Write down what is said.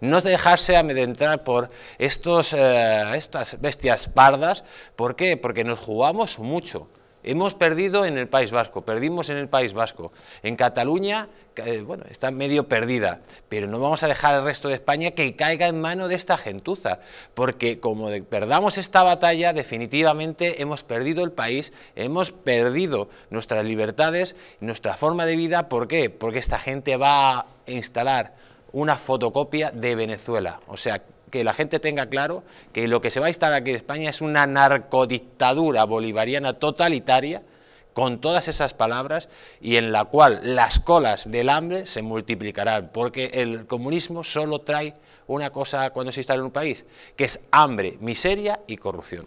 No dejarse amedrentar por estos, eh, estas bestias pardas. ¿Por qué? Porque nos jugamos mucho. Hemos perdido en el País Vasco, perdimos en el País Vasco. En Cataluña, eh, bueno, está medio perdida, pero no vamos a dejar al resto de España que caiga en mano de esta gentuza, porque como perdamos esta batalla, definitivamente hemos perdido el país, hemos perdido nuestras libertades, nuestra forma de vida. ¿Por qué? Porque esta gente va a instalar una fotocopia de Venezuela. O sea, que la gente tenga claro que lo que se va a instalar aquí en España es una narcodictadura bolivariana totalitaria, con todas esas palabras, y en la cual las colas del hambre se multiplicarán, porque el comunismo solo trae una cosa cuando se instala en un país, que es hambre, miseria y corrupción.